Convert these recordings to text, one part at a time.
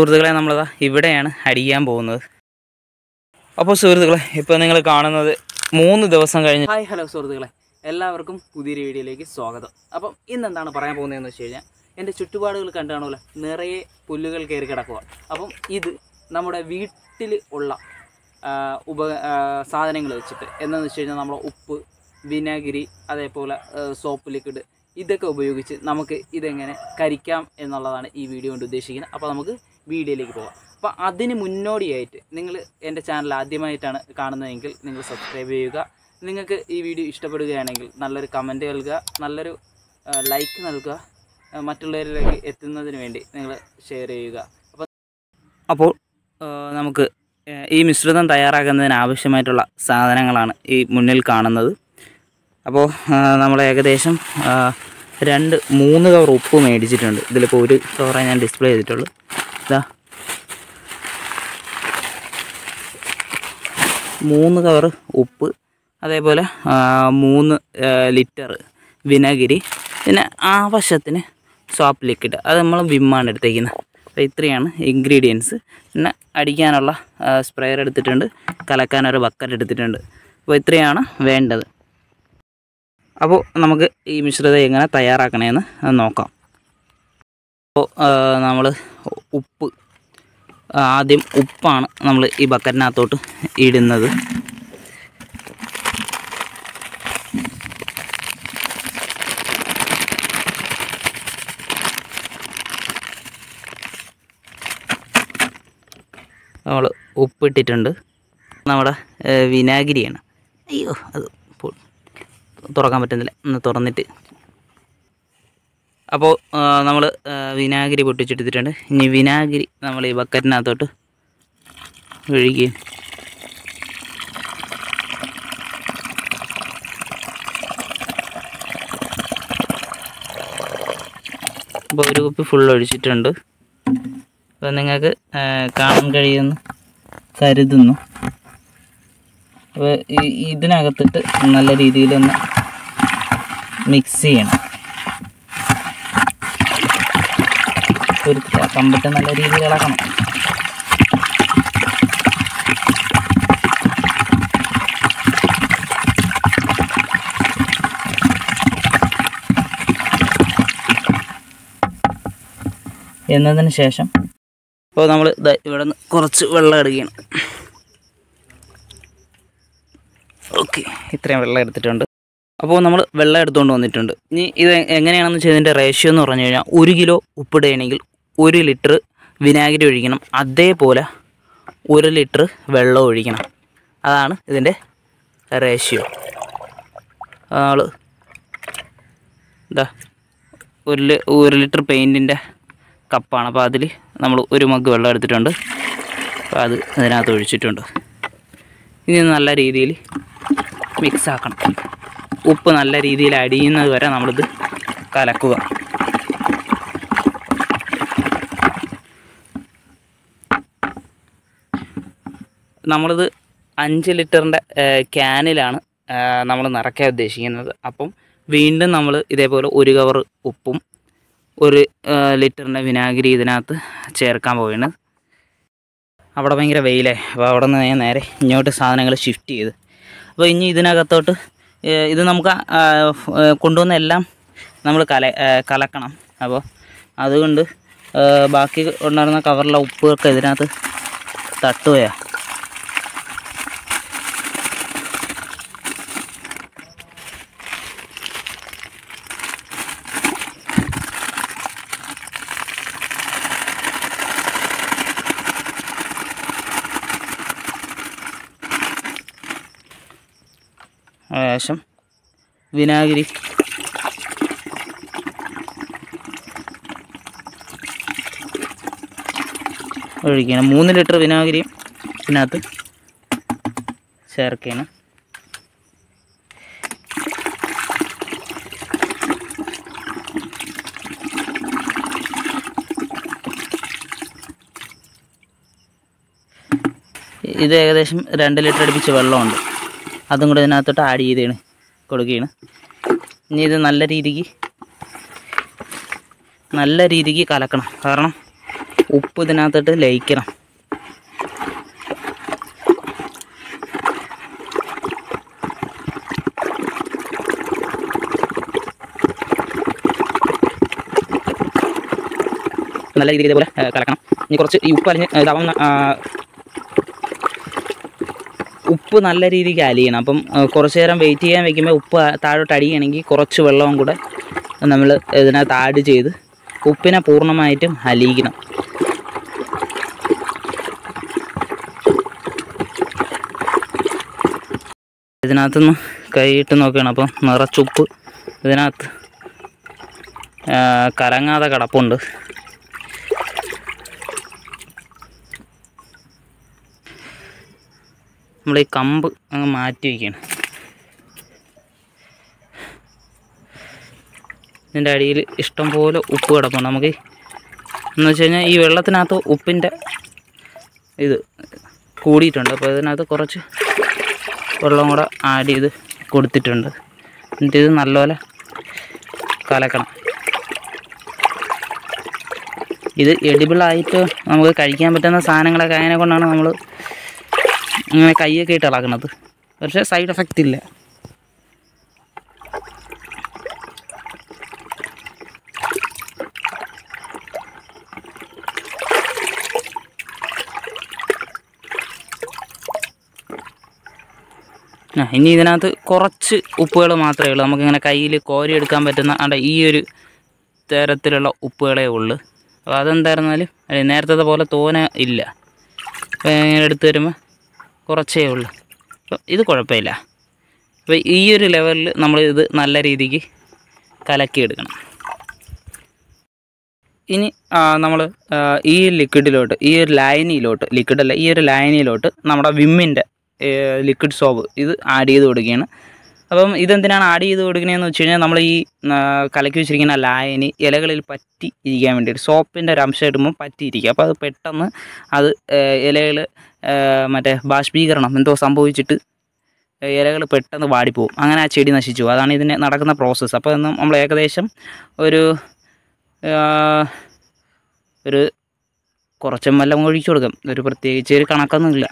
സുഹൃത്തുക്കളെ നമ്മളത് ഇവിടെയാണ് അടിക്കാൻ പോകുന്നത് അപ്പോൾ സുഹൃത്തുക്കളെ ഇപ്പോൾ നിങ്ങൾ കാണുന്നത് മൂന്ന് ദിവസം കഴിഞ്ഞ് ഹായ് ഹലോ സുഹൃത്തുക്കളെ എല്ലാവർക്കും പുതിയൊരു വീഡിയോയിലേക്ക് സ്വാഗതം അപ്പം ഇന്ന് എന്താണ് പറയാൻ പോകുന്നതെന്ന് വെച്ച് കഴിഞ്ഞാൽ എൻ്റെ ചുറ്റുപാടുകൾ കണ്ടാണോ കാണുമല്ലോ നിറയെ പുല്ലുകൾ കയറി കിടക്കുക അപ്പം ഇത് നമ്മുടെ വീട്ടിൽ ഉള്ള ഉപ സാധനങ്ങൾ വെച്ചിട്ട് എന്താണെന്ന് വെച്ച് കഴിഞ്ഞാൽ നമ്മൾ ഉപ്പ് വിനാഗിരി അതേപോലെ സോപ്പ് ലിക്വിഡ് ഇതൊക്കെ ഉപയോഗിച്ച് നമുക്ക് ഇതെങ്ങനെ കരിക്കാം എന്നുള്ളതാണ് ഈ വീഡിയോ കൊണ്ട് ഉദ്ദേശിക്കുന്നത് അപ്പോൾ നമുക്ക് വീഡിയോയിലേക്ക് പോകാം അപ്പോൾ അതിന് മുന്നോടിയായിട്ട് നിങ്ങൾ എൻ്റെ ചാനൽ ആദ്യമായിട്ടാണ് കാണുന്നതെങ്കിൽ നിങ്ങൾ സബ്സ്ക്രൈബ് ചെയ്യുക നിങ്ങൾക്ക് ഈ വീഡിയോ ഇഷ്ടപ്പെടുകയാണെങ്കിൽ നല്ലൊരു കമൻറ്റ് നൽകുക നല്ലൊരു ലൈക്ക് നൽകുക മറ്റുള്ളവരിലേക്ക് എത്തുന്നതിന് വേണ്ടി നിങ്ങൾ ഷെയർ ചെയ്യുക അപ്പോൾ അപ്പോൾ നമുക്ക് ഈ മിശ്രിതം തയ്യാറാക്കുന്നതിന് ആവശ്യമായിട്ടുള്ള സാധനങ്ങളാണ് ഈ മുന്നിൽ കാണുന്നത് അപ്പോൾ നമ്മൾ ഏകദേശം രണ്ട് മൂന്ന് കവർ ഉപ്പ് മേടിച്ചിട്ടുണ്ട് ഇതിലിപ്പോൾ ഒരു കവറേ ഞാൻ ഡിസ്പ്ലേ ചെയ്തിട്ടുള്ളൂ ഇതാ മൂന്ന് കവർ ഉപ്പ് അതേപോലെ മൂന്ന് ലിറ്റർ വിനാഗിരി പിന്നെ ആവശ്യത്തിന് സോപ്പ് ലിക്വിഡ് അത് നമ്മൾ വിമ്മാണ് എടുത്തേക്കുന്നത് അപ്പോൾ ഇത്രയാണ് ഇൻഗ്രീഡിയൻസ് പിന്നെ അടിക്കാനുള്ള സ്പ്രേയർ എടുത്തിട്ടുണ്ട് കലക്കാനൊരു ബക്കറ്റ് എടുത്തിട്ടുണ്ട് അപ്പോൾ ഇത്രയാണ് വേണ്ടത് അപ്പോൾ നമുക്ക് ഈ മിശ്രിതം എങ്ങനെ തയ്യാറാക്കണമെന്ന് നോക്കാം അപ്പോൾ നമ്മൾ ഉപ്പ് ആദ്യം ഉപ്പാണ് നമ്മൾ ഈ ബക്കറ്റിനകത്തോട്ട് ഇടുന്നത് നമ്മൾ ഉപ്പിട്ടിട്ടുണ്ട് നമ്മുടെ വിനാഗിരിയാണ് അയ്യോ അത് തുറക്കാൻ പറ്റുന്നില്ല ഒന്ന് തുറന്നിട്ട് അപ്പോൾ നമ്മൾ വിനാഗിരി പൊട്ടിച്ചെടുത്തിട്ടുണ്ട് ഇനി വിനാഗിരി നമ്മൾ ഈ ബക്കറ്റിനകത്തോട്ട് ഒഴിക്കുകയും അപ്പോൾ ഒരു കുപ്പി ഫുൾ ഒഴിച്ചിട്ടുണ്ട് അപ്പോൾ നിങ്ങൾക്ക് കാണാൻ കഴിയുമെന്ന് കരുതുന്നു അപ്പോൾ ഇതിനകത്തിട്ട് നല്ല രീതിയിലൊന്ന് മിക്സ് ചെയ്യണം തുരുത്തുക കമ്പിട്ട് നല്ല രീതിയിൽ ഇളക്കണം എന്നതിന് ശേഷം ഇപ്പോൾ നമ്മൾ ഇവിടെ നിന്ന് കുറച്ച് വെള്ളം എടുക്കുകയാണ് ഓക്കെ ഇത്രയും വെള്ളം എടുത്തിട്ടുണ്ട് അപ്പോൾ നമ്മൾ വെള്ളം എടുത്തുകൊണ്ട് വന്നിട്ടുണ്ട് ഇനി ഇത് എങ്ങനെയാണെന്ന് വെച്ചാൽ ഇതിൻ്റെ റേഷ്യോ എന്ന് പറഞ്ഞു കഴിഞ്ഞാൽ ഒരു കിലോ ഉപ്പിടുകയാണെങ്കിൽ ഒരു ലിറ്റർ വിനാഗിരി ഒഴിക്കണം അതേപോലെ ഒരു ലിറ്റർ വെള്ളം ഒഴിക്കണം അതാണ് ഇതിൻ്റെ റേഷ്യോ നമ്മൾ എന്താ ഒരു ഒരു ലിറ്റർ പെയിൻറ്റിൻ്റെ കപ്പാണ് അപ്പോൾ അതിൽ നമ്മൾ ഒരു മഗ് വെള്ളം എടുത്തിട്ടുണ്ട് അപ്പോൾ അത് അതിനകത്ത് ഒഴിച്ചിട്ടുണ്ട് ഇനി നല്ല രീതിയിൽ മിക്സ് ആക്കണം ഉപ്പ് നല്ല രീതിയിൽ അടിയുന്നത് വരെ നമ്മളിത് കലക്കുക നമ്മളിത് അഞ്ച് ലിറ്ററിൻ്റെ ക്യാനിലാണ് നമ്മൾ നിറയ്ക്കാൻ ഉദ്ദേശിക്കുന്നത് അപ്പം വീണ്ടും നമ്മൾ ഇതേപോലെ ഒരു കവർ ഉപ്പും ഒരു ലിറ്ററിൻ്റെ വിനാഗിരി ഇതിനകത്ത് ചേർക്കാൻ പോവുകയാണ് അവിടെ ഭയങ്കര വെയിലേ അപ്പോൾ അവിടെ നിന്ന് ഞാൻ നേരെ ഇങ്ങോട്ട് സാധനങ്ങൾ ഷിഫ്റ്റ് ചെയ്ത് അപ്പോൾ ഇനി ഇതിനകത്തോട്ട് ഇത് നമുക്ക് കൊണ്ടുവന്ന എല്ലാം നമ്മൾ കല കലക്കണം അപ്പോൾ അതുകൊണ്ട് ബാക്കി ഉണ്ടായിരുന്ന കവറിലെ ഉപ്പൊക്കെ ഇതിനകത്ത് തട്ടുകയാണ് വിനാഗിരി ഒഴിക്കണം മൂന്ന് ലിറ്റർ വിനാഗിരിയും ഇതിനകത്ത് ചേർക്കണം ഇത് ഏകദേശം രണ്ട് ലിറ്റർ അടുപ്പിച്ച് വെള്ളമുണ്ട് അതും കൂടെ ഇതിനകത്തോട്ട് ആഡ് ചെയ്തേണ് കൊടുക്കുകയാണ് ഇനി ഇത് നല്ല രീതിക്ക് നല്ല രീതിക്ക് കലക്കണം കാരണം ഉപ്പ് ഇതിനകത്തിട്ട് ലയിക്കണം നല്ല രീതിയിൽ ഇതേപോലെ കലക്കണം ഇനി കുറച്ച് ഈ ഉപ്പ് അലിഞ്ഞ് ഇതാവുന്ന ഉപ്പ് നല്ല രീതിക്ക് അലിയണം അപ്പം കുറച്ച് നേരം വെയിറ്റ് ചെയ്യാൻ വെക്കുമ്പോൾ ഉപ്പ് താഴോട്ട് അടിയണമെങ്കിൽ കുറച്ച് വെള്ളവും കൂടെ നമ്മൾ ഇതിനകത്ത് ആഡ് ചെയ്ത് ഉപ്പിനെ പൂർണ്ണമായിട്ടും അലിയിക്കണം ഇതിനകത്തുനിന്ന് കൈയിട്ട് നോക്കുകയാണ് അപ്പം നിറച്ചുപ്പ് ഇതിനകത്ത് കറങ്ങാതെ കിടപ്പുണ്ട് നമ്മൾ ഈ കമ്പ് അങ്ങ് മാറ്റി വയ്ക്കണം ഇതിൻ്റെ അടിയിൽ ഇഷ്ടംപോലെ ഉപ്പ് കിടപ്പുണ്ട് നമുക്ക് എന്ന് വെച്ച് കഴിഞ്ഞാൽ ഈ വെള്ളത്തിനകത്ത് ഉപ്പിൻ്റെ ഇത് കൂടിയിട്ടുണ്ട് അപ്പോൾ ഇതിനകത്ത് കുറച്ച് വെള്ളം കൂടെ ആഡ് ചെയ്ത് കൊടുത്തിട്ടുണ്ട് എന്നിട്ട് ഇത് നല്ലപോലെ കലക്കണം ഇത് എഡിബിളായിട്ട് നമുക്ക് കഴിക്കാൻ പറ്റുന്ന സാധനങ്ങളൊക്കെ അതിനെ കൊണ്ടാണ് നമ്മൾ അങ്ങനെ കൈയൊക്കെ ആയിട്ട് ഇളകണത് പക്ഷേ സൈഡ് എഫക്റ്റ് ഇല്ല ആ ഇനി ഇതിനകത്ത് കുറച്ച് ഉപ്പുകൾ മാത്രമേ ഉള്ളൂ നമുക്കിങ്ങനെ കയ്യിൽ കോരിയെടുക്കാൻ പറ്റുന്ന അവിടെ ഈ ഒരു തരത്തിലുള്ള ഉപ്പുകളേ ഉള്ളൂ അപ്പോൾ അതെന്തായിരുന്നാലും നേരത്തെ പോലെ തോന ഇല്ല അപ്പോൾ ഇങ്ങനെ എടുത്തു വരുമ്പോൾ കുറച്ചേ ഉള്ളൂ ഇത് കുഴപ്പമില്ല അപ്പോൾ ഈ ഒരു ലെവലിൽ നമ്മൾ ഇത് നല്ല രീതിക്ക് കലക്കിയെടുക്കണം ഇനി നമ്മൾ ഈ ലിക്വിഡിലോട്ട് ഈ ഒരു ലൈനിയിലോട്ട് ലിക്വിഡല്ല ഈ ഒരു ലൈനിയിലോട്ട് നമ്മുടെ വിമ്മിൻ്റെ ലിക്വിഡ് സോപ്പ് ഇത് ആഡ് ചെയ്ത് കൊടുക്കുകയാണ് അപ്പം ഇതെന്തിനാണ് ആഡ് ചെയ്ത് കൊടുക്കുന്നതെന്ന് വെച്ച് കഴിഞ്ഞാൽ നമ്മൾ ഈ കലക്കി വെച്ചിരിക്കുന്ന ലായനി ഇലകളിൽ പറ്റി ഇരിക്കാൻ വേണ്ടിയിട്ട് സോപ്പിൻ്റെ ഒരു അംശം ഇടുമ്പോൾ പറ്റിയിരിക്കുക അപ്പോൾ അത് പെട്ടെന്ന് അത് ഇലകൾ മറ്റേ ബാഷ്പീകരണം എന്തോ സംഭവിച്ചിട്ട് ഇലകൾ പെട്ടെന്ന് വാടിപ്പോവും അങ്ങനെ ആ ചെടി നശിച്ചു അതാണ് ഇതിന് നടക്കുന്ന പ്രോസസ്സ് അപ്പോൾ നമ്മൾ ഏകദേശം ഒരു ഒരു കുറച്ചും വല്ലതും ഒഴിച്ചു കൊടുക്കും ഒരു പ്രത്യേകിച്ച് ഒരു കണക്കൊന്നുമില്ല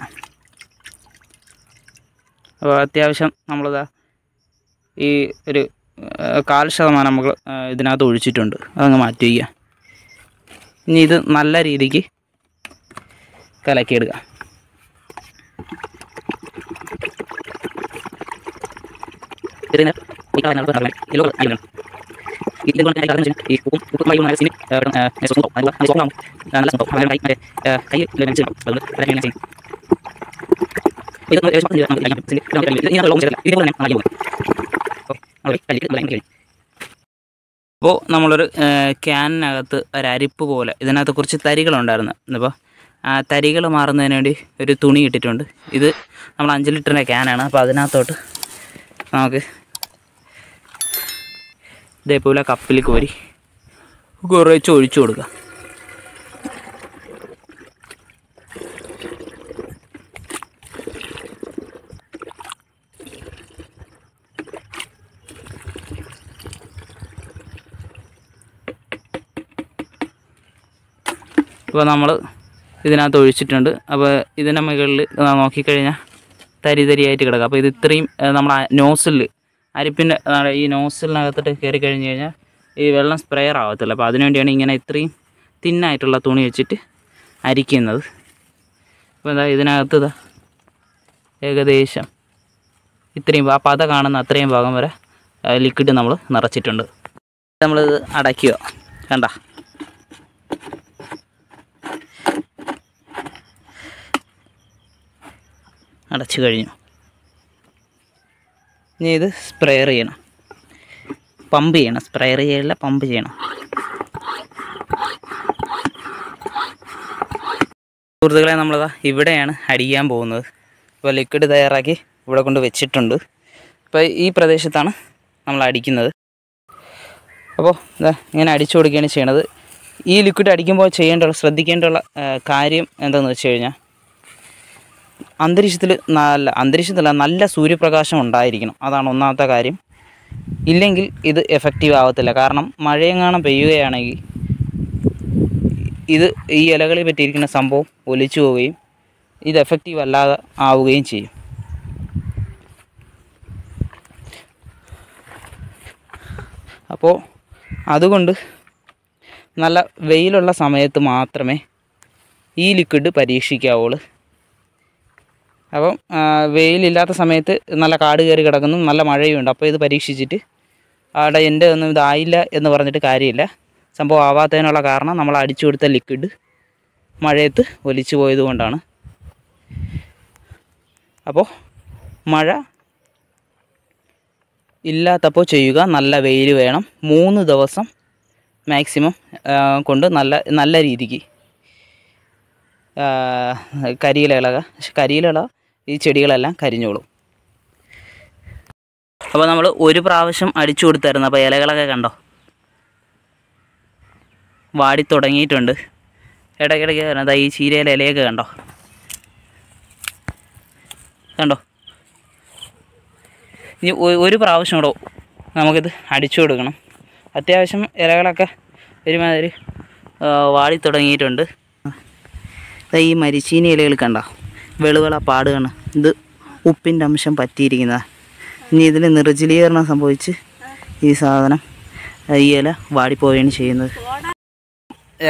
അപ്പോൾ അത്യാവശ്യം നമ്മളിതാ ഈ ഒരു കാൽ ശതമാനം നമ്മൾ ഇതിനകത്ത് ഒഴിച്ചിട്ടുണ്ട് അതങ്ങ് മാറ്റി വയ്ക്കുക ഇനി ഇത് നല്ല രീതിക്ക് കലക്കിയെടുക്കാം അപ്പോൾ നമ്മളൊരു ക്യാനിനകത്ത് അരിപ്പ് പോലെ ഇതിനകത്ത് കുറച്ച് തരികളുണ്ടായിരുന്നു അപ്പോൾ ആ തരികൾ മാറുന്നതിന് വേണ്ടി ഒരു തുണി ഇട്ടിട്ടുണ്ട് ഇത് നമ്മൾ അഞ്ച് ലിറ്ററിൻ്റെ ക്യാനാണ് അപ്പോൾ അതിനകത്തോട്ട് നമുക്ക് ഇതേപോലെ കപ്പിൽ കോരി കുറേ ഒഴിച്ചു കൊടുക്കാം ഇപ്പോൾ നമ്മൾ ഇതിനകത്ത് ഒഴിച്ചിട്ടുണ്ട് അപ്പോൾ ഇതിൻ്റെ മുകളിൽ നോക്കിക്കഴിഞ്ഞാൽ തരി തരിയായിട്ട് കിടക്കുക അപ്പോൾ ഇത് ഇത്രയും നമ്മൾ നോസിൽ അരിപ്പിൻ്റെ ഈ നോസിലിനകത്തിട്ട് കയറി കഴിഞ്ഞ് കഴിഞ്ഞാൽ ഈ വെള്ളം സ്പ്രെയർ ആവത്തില്ല അപ്പോൾ അതിനുവേണ്ടിയാണ് ഇങ്ങനെ ഇത്രയും തിന്നായിട്ടുള്ള തുണി വെച്ചിട്ട് അരിക്കുന്നത് അപ്പോൾ എന്താ ഇതിനകത്ത് ഇതാ ഏകദേശം ഇത്രയും ആ പത കാണുന്ന അത്രയും ഭാഗം വരെ ലിക്വിഡ് നമ്മൾ നിറച്ചിട്ടുണ്ട് നമ്മളിത് അടയ്ക്കുക കണ്ട അടച്ചു കഴിഞ്ഞു ഇനി ഇത് സ്പ്രെയർ ചെയ്യണം പമ്പ് ചെയ്യണം സ്പ്രെയർ ചെയ്യില്ല പമ്പ് ചെയ്യണം സുഹൃത്തുക്കളെ നമ്മളിതാ ഇവിടെയാണ് അടിക്കാൻ പോകുന്നത് അപ്പോൾ ലിക്വിഡ് തയ്യാറാക്കി ഇവിടെ കൊണ്ട് വെച്ചിട്ടുണ്ട് അപ്പോൾ ഈ പ്രദേശത്താണ് നമ്മൾ അടിക്കുന്നത് അപ്പോൾ ഇങ്ങനെ അടിച്ചു കൊടുക്കുകയാണ് ചെയ്യണത് ഈ ലിക്വിഡ് അടിക്കുമ്പോൾ ചെയ്യേണ്ട ശ്രദ്ധിക്കേണ്ടുള്ള കാര്യം എന്താണെന്ന് വെച്ച് കഴിഞ്ഞാൽ അന്തരീക്ഷത്തിൽ നല്ല അന്തരീക്ഷത്തില്ല നല്ല സൂര്യപ്രകാശം ഉണ്ടായിരിക്കണം അതാണ് ഒന്നാമത്തെ കാര്യം ഇല്ലെങ്കിൽ ഇത് എഫക്റ്റീവ് ആവത്തില്ല കാരണം മഴയെങ്ങാണം പെയ്യുകയാണെങ്കിൽ ഇത് ഈ ഇലകളിൽ പറ്റിയിരിക്കുന്ന സംഭവം ഒലിച്ചു പോവുകയും ഇത് എഫക്റ്റീവ് അല്ലാതെ ആവുകയും ചെയ്യും അപ്പോൾ അതുകൊണ്ട് നല്ല വെയിലുള്ള സമയത്ത് മാത്രമേ ഈ ലിക്വിഡ് പരീക്ഷിക്കാവുള്ളൂ അപ്പം വെയിലില്ലാത്ത സമയത്ത് നല്ല കാട് കയറി കിടക്കുന്നു നല്ല മഴയുമുണ്ട് അപ്പോൾ ഇത് പരീക്ഷിച്ചിട്ട് അവിടെ എൻ്റെ ഒന്നും ഇതായില്ല എന്ന് പറഞ്ഞിട്ട് കാര്യമില്ല സംഭവം ആവാത്തതിനുള്ള കാരണം നമ്മൾ അടിച്ചു കൊടുത്ത ലിക്വിഡ് മഴയത്ത് ഒലിച്ചു പോയത് കൊണ്ടാണ് അപ്പോൾ മഴ ഇല്ലാത്തപ്പോൾ ചെയ്യുക നല്ല വെയിൽ വേണം മൂന്ന് ദിവസം മാക്സിമം കൊണ്ട് നല്ല നല്ല രീതിക്ക് കരിയിലിളക പക്ഷെ കരിയിലിള ഈ ചെടികളെല്ലാം കരിഞ്ഞോളും അപ്പോൾ നമ്മൾ ഒരു പ്രാവശ്യം അടിച്ചു കൊടുത്തായിരുന്നു അപ്പോൾ ഇലകളൊക്കെ കണ്ടോ വാടി തുടങ്ങിയിട്ടുണ്ട് ഇടയ്ക്കിടയ്ക്ക് വരുന്നത് ഈ ചീരയിലെ ഇലയൊക്കെ കണ്ടോ കണ്ടോ ഇനി ഒരു പ്രാവശ്യം കൂടെ നമുക്കിത് അടിച്ചു കൊടുക്കണം അത്യാവശ്യം ഇലകളൊക്കെ ഒരുമാതിരി വാടി തുടങ്ങിയിട്ടുണ്ട് ഈ മരിച്ചീനി ഇലകൾ കണ്ടോ വെളുവിള പാടുകയാണ് ഇത് ഉപ്പിൻ്റെ അംശം പറ്റിയിരിക്കുന്നതാണ് ഇനി ഇതിൽ നിർജ്ജലീകരണം സംഭവിച്ച് ഈ സാധനം ഈ ഇല വാടിപ്പോവുകയാണ് ചെയ്യുന്നത്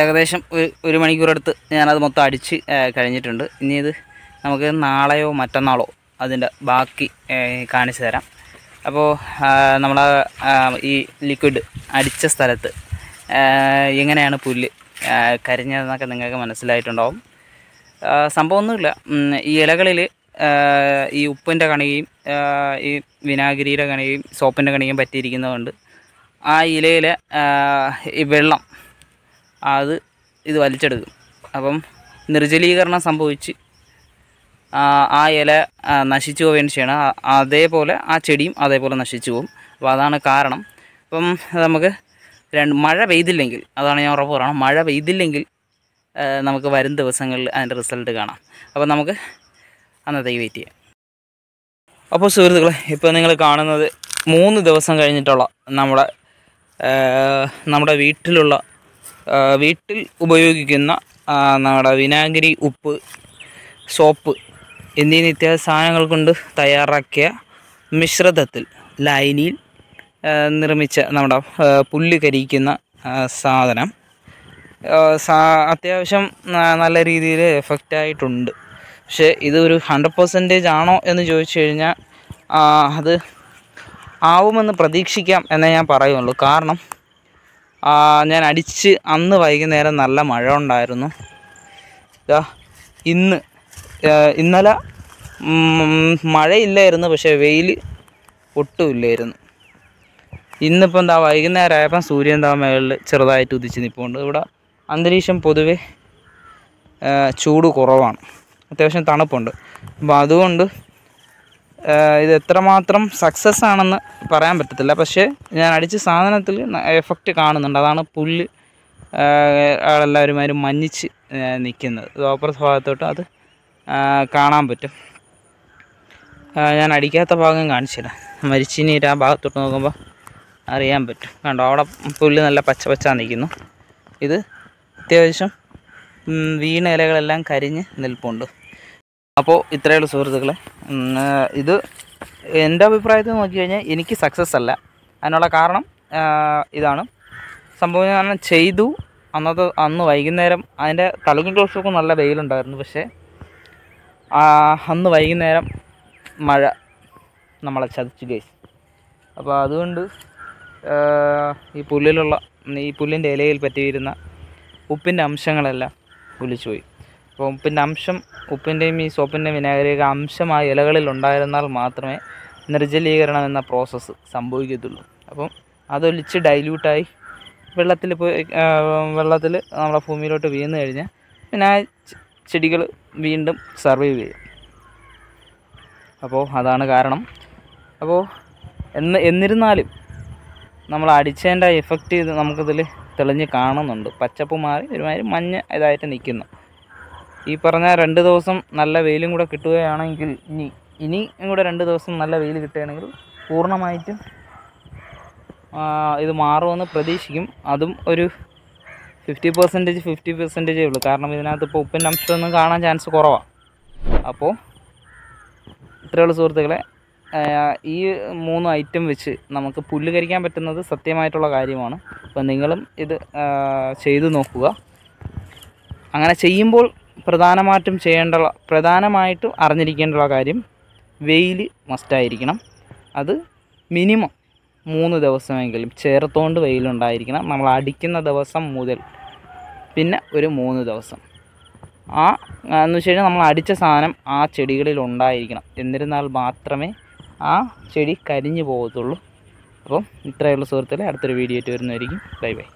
ഏകദേശം ഒരു ഒരു മണിക്കൂറെടുത്ത് ഞാനത് മൊത്തം അടിച്ച് കഴിഞ്ഞിട്ടുണ്ട് ഇനി ഇത് നമുക്ക് നാളെയോ മറ്റന്നാളോ അതിൻ്റെ ബാക്കി കാണിച്ചു തരാം അപ്പോൾ നമ്മൾ ഈ ലിക്വിഡ് അടിച്ച സ്ഥലത്ത് എങ്ങനെയാണ് പുല്ല് കരിഞ്ഞതെന്നൊക്കെ നിങ്ങൾക്ക് മനസ്സിലായിട്ടുണ്ടാവും ഒന്നുമില്ല ഈ ഇലകളിൽ ഈ ഉപ്പിൻ്റെ കണികയും ഈ വിനാഗിരിയുടെ കണികയും സോപ്പിൻ്റെ കണികയും പറ്റിയിരിക്കുന്നതുകൊണ്ട് ആ ഇലയിലെ ഈ വെള്ളം അത് ഇത് വലിച്ചെടുക്കും അപ്പം നിർജ്ജലീകരണം സംഭവിച്ച് ആ ഇല നശിച്ചു പോവുകയാണ് ചെയ്യണം അതേപോലെ ആ ചെടിയും അതേപോലെ നശിച്ചു പോകും അപ്പോൾ അതാണ് കാരണം അപ്പം നമുക്ക് രണ്ട് മഴ പെയ്തില്ലെങ്കിൽ അതാണ് ഞാൻ ഉറപ്പ് പറയണം മഴ പെയ്തില്ലെങ്കിൽ നമുക്ക് വരും ദിവസങ്ങളിൽ അതിൻ്റെ റിസൾട്ട് കാണാം അപ്പോൾ നമുക്ക് അന്നത്തേക്ക് വെയിറ്റ് ചെയ്യാം അപ്പോൾ സുഹൃത്തുക്കളെ ഇപ്പോൾ നിങ്ങൾ കാണുന്നത് മൂന്ന് ദിവസം കഴിഞ്ഞിട്ടുള്ള നമ്മുടെ നമ്മുടെ വീട്ടിലുള്ള വീട്ടിൽ ഉപയോഗിക്കുന്ന നമ്മുടെ വിനാഗിരി ഉപ്പ് സോപ്പ് എന്നീ നിത്യ സാധനങ്ങൾ കൊണ്ട് തയ്യാറാക്കിയ മിശ്രിതത്തിൽ ലൈനിയിൽ നിർമ്മിച്ച നമ്മുടെ പുല്ല് കരിക്കുന്ന സാധനം അത്യാവശ്യം നല്ല രീതിയിൽ എഫക്റ്റ് ആയിട്ടുണ്ട് പക്ഷേ ഇത് ഒരു ഹൺഡ്രഡ് പെർസെൻറ്റേജ് ആണോ എന്ന് ചോദിച്ചു കഴിഞ്ഞാൽ അത് ആവുമെന്ന് പ്രതീക്ഷിക്കാം എന്നേ ഞാൻ പറയുള്ളൂ കാരണം ഞാൻ അടിച്ച് അന്ന് വൈകുന്നേരം നല്ല മഴ ഉണ്ടായിരുന്നു ഇന്ന് ഇന്നലെ മഴയില്ലായിരുന്നു പക്ഷേ വെയിൽ ഒട്ടുമില്ലായിരുന്നു ഇന്നിപ്പോൾ എന്താ വൈകുന്നേരം ആയപ്പം സൂര്യൻ എന്താ മേളിൽ ചെറുതായിട്ട് ഉദിച്ച് നിൽപ്പുണ്ട് ഇവിടെ അന്തരീക്ഷം പൊതുവെ ചൂട് കുറവാണ് അത്യാവശ്യം തണുപ്പുണ്ട് അപ്പോൾ അതുകൊണ്ട് ഇത് എത്രമാത്രം സക്സസ് ആണെന്ന് പറയാൻ പറ്റത്തില്ല പക്ഷേ ഞാൻ അടിച്ച സാധനത്തിൽ എഫക്റ്റ് കാണുന്നുണ്ട് അതാണ് പുല്ല് ആളെല്ലാവരുമാരും മഞ്ഞിച്ച് നിൽക്കുന്നത് ദോപ്പർ ഭാഗത്തോട്ട് അത് കാണാൻ പറ്റും ഞാൻ അടിക്കാത്ത ഭാഗം കാണിച്ചില്ല മരിച്ചിനീട്ട് ആ ഭാഗത്തോട്ട് നോക്കുമ്പോൾ അറിയാൻ പറ്റും കണ്ടോ അവിടെ പുല്ല് നല്ല പച്ച പച്ച നിൽക്കുന്നു ഇത് അത്യാവശ്യം വീണ ഇലകളെല്ലാം കരിഞ്ഞ് നിൽപ്പുണ്ട് അപ്പോൾ ഇത്രയുള്ള സുഹൃത്തുക്കളെ ഇത് എൻ്റെ അഭിപ്രായത്തിൽ നോക്കി കഴിഞ്ഞാൽ എനിക്ക് സക്സസ് അല്ല അതിനുള്ള കാരണം ഇതാണ് സംഭവം ഞാൻ ചെയ്തു അന്നത്തെ അന്ന് വൈകുന്നേരം അതിൻ്റെ തലയ്ക്കും ദിവസമൊക്കെ നല്ല വെയിലുണ്ടായിരുന്നു പക്ഷേ അന്ന് വൈകുന്നേരം മഴ നമ്മളെ ചതിച്ചു ഗൈസ് അപ്പോൾ അതുകൊണ്ട് ഈ പുല്ലിലുള്ള ഈ പുല്ലിൻ്റെ ഇലയിൽ പറ്റിയിരുന്ന ഉപ്പിൻ്റെ അംശങ്ങളെല്ലാം ഒലിച്ചു അപ്പോൾ ഉപ്പിൻ്റെ അംശം ഉപ്പിൻ്റെയും ഈ സോപ്പിൻ്റെയും വിനാഗിരിയൊക്കെ അംശം ആ ഇലകളിൽ ഉണ്ടായിരുന്നാൽ മാത്രമേ നിർജ്ജലീകരണം എന്ന പ്രോസസ്സ് സംഭവിക്കത്തുള്ളൂ അപ്പം അതൊലിച്ച് ഡൈല്യൂട്ടായി വെള്ളത്തിൽ പോയി വെള്ളത്തിൽ നമ്മുടെ ഭൂമിയിലോട്ട് വീണ് കഴിഞ്ഞാൽ പിന്നെ ചെടികൾ വീണ്ടും സർവൈവ് ചെയ്യും അപ്പോൾ അതാണ് കാരണം അപ്പോൾ എന്ന് എന്നിരുന്നാലും നമ്മൾ അടിച്ചതിൻ്റെ എഫക്റ്റ് ചെയ്ത് നമുക്കിതിൽ തെളിഞ്ഞ് കാണുന്നുണ്ട് പച്ചപ്പ് മാറി ഒരുമാതിരി മഞ്ഞ ഇതായിട്ട് നിൽക്കുന്നു ഈ പറഞ്ഞ രണ്ട് ദിവസം നല്ല വെയിലും കൂടെ കിട്ടുകയാണെങ്കിൽ ഇനി ഇനി കൂടെ രണ്ട് ദിവസം നല്ല വെയിൽ കിട്ടുകയാണെങ്കിൽ പൂർണ്ണമായിട്ടും ഇത് മാറുമെന്ന് പ്രതീക്ഷിക്കും അതും ഒരു ഫിഫ്റ്റി പെർസെൻറ്റേജ് ഫിഫ്റ്റി പെർസെൻറ്റേജേ ഉള്ളൂ കാരണം ഇതിനകത്ത് ഇപ്പോൾ ഉപ്പിൻ്റെ അംശമൊന്നും കാണാൻ ചാൻസ് കുറവാണ് അപ്പോൾ ഇത്രയുള്ള സുഹൃത്തുക്കളെ ഈ മൂന്ന് ഐറ്റം വെച്ച് നമുക്ക് പുല്ല് കരിക്കാൻ പറ്റുന്നത് സത്യമായിട്ടുള്ള കാര്യമാണ് അപ്പോൾ നിങ്ങളും ഇത് ചെയ്തു നോക്കുക അങ്ങനെ ചെയ്യുമ്പോൾ പ്രധാനമായിട്ടും ചെയ്യേണ്ട പ്രധാനമായിട്ടും അറിഞ്ഞിരിക്കേണ്ടുള്ള കാര്യം വെയിൽ മസ്റ്റായിരിക്കണം അത് മിനിമം മൂന്ന് ദിവസമെങ്കിലും ചേർത്തോണ്ട് വെയിലുണ്ടായിരിക്കണം നമ്മൾ അടിക്കുന്ന ദിവസം മുതൽ പിന്നെ ഒരു മൂന്ന് ദിവസം ആ എന്ന് വെച്ച് കഴിഞ്ഞാൽ നമ്മൾ അടിച്ച സാധനം ആ ചെടികളിൽ ഉണ്ടായിരിക്കണം എന്നിരുന്നാൽ മാത്രമേ ആ ചെടി കരിഞ്ഞു പോകത്തുള്ളൂ അപ്പം ഇത്രയുള്ള സുഹൃത്തുക്കളെ അടുത്തൊരു വീഡിയോ ആയിട്ട് വരുന്നതായിരിക്കും ബൈ ബൈ